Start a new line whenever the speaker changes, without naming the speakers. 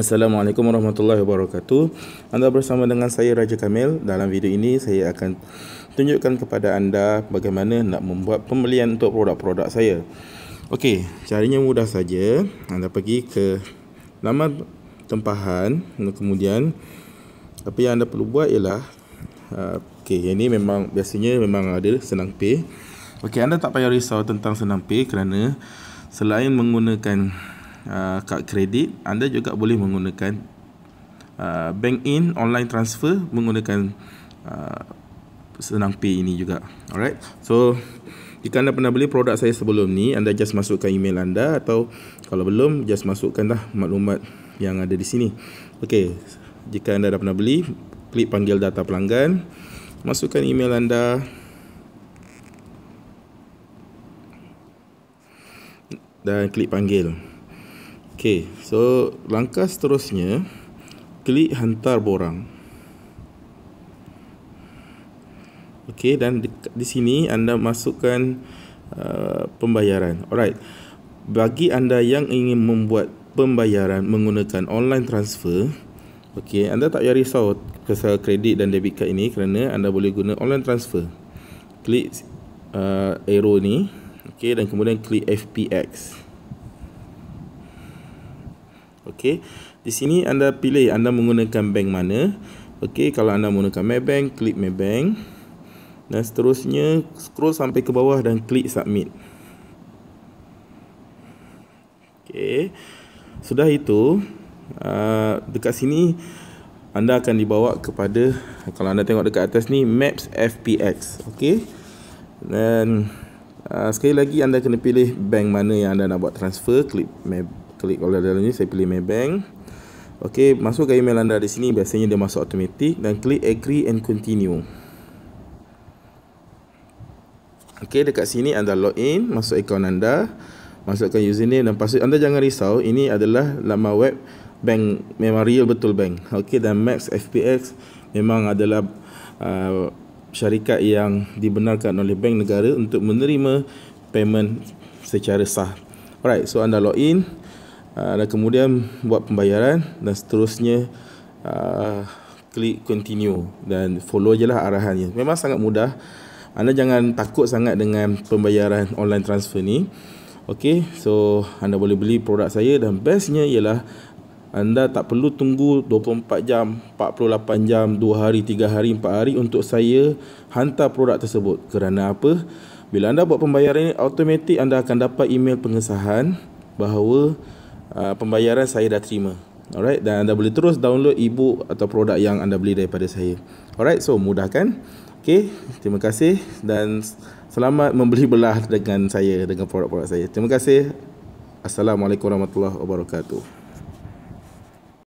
Assalamualaikum warahmatullahi wabarakatuh. Anda bersama dengan saya Raja Kamil. Dalam video ini saya akan tunjukkan kepada anda bagaimana nak membuat pembelian untuk produk-produk saya. Okey, caranya mudah saja. Anda pergi ke nama tempahan kemudian apa yang anda perlu buat ialah ah, okey, ini memang biasanya memang ada senang pay. Okey, anda tak payah risau tentang senang pay kerana selain menggunakan uh, kad kredit anda juga boleh menggunakan uh, bank in online transfer menggunakan uh, senang pay ini juga alright so jika anda pernah beli produk saya sebelum ni anda just masukkan email anda atau kalau belum just masukkan masukkanlah maklumat yang ada di sini okey jika anda dah pernah beli klik panggil data pelanggan masukkan email anda dan klik panggil. Okay, so langkah seterusnya klik hantar borang. Okay, dan di, di sini anda masukkan uh, pembayaran. Alright, bagi anda yang ingin membuat pembayaran menggunakan online transfer, okay, anda tak payah risau kesal kredit dan debit card ini kerana anda boleh guna online transfer. Klik uh, arrow ni, okay, dan kemudian klik FPX. Okey. Di sini anda pilih anda menggunakan bank mana. Okey, kalau anda menggunakan Maybank, klik Maybank. Dan seterusnya scroll sampai ke bawah dan klik submit. Okey. Sudah itu, uh, dekat sini anda akan dibawa kepada kalau anda tengok dekat atas ni Maps FPX. Okey. Dan uh, sekali lagi anda kena pilih bank mana yang anda nak buat transfer, klik Maybank klik kalau dalam ni saya pilih Maybank. Okey, masuk ke email anda di sini biasanya dia masuk automatik dan klik agree and continue. Okey, dekat sini anda login, masuk akaun anda, masukkan username dan password. Anda jangan risau, ini adalah laman web bank memang real betul bank. Okey dan Max FPX memang adalah uh, syarikat yang dibenarkan oleh bank negara untuk menerima payment secara sah. Alright, so anda login. in. Ah, dan kemudian buat pembayaran dan seterusnya ah, klik continue dan follow je lah arahannya. Memang sangat mudah. Anda jangan takut sangat dengan pembayaran online transfer ni. Okey, so anda boleh beli produk saya dan bestnya ialah anda tak perlu tunggu 24 jam, 48 jam, 2 hari, 3 hari, 4 hari untuk saya hantar produk tersebut. Kerana apa? Bila anda buat pembayaran ini, automatik anda akan dapat email pengesahan bahawa Uh, pembayaran saya dah terima. Alright dan anda boleh terus download e atau produk yang anda beli daripada saya. Alright so mudah kan? Okay, terima kasih dan selamat membeli belah dengan saya dengan produk-produk saya. Terima kasih. Assalamualaikum warahmatullahi wabarakatuh.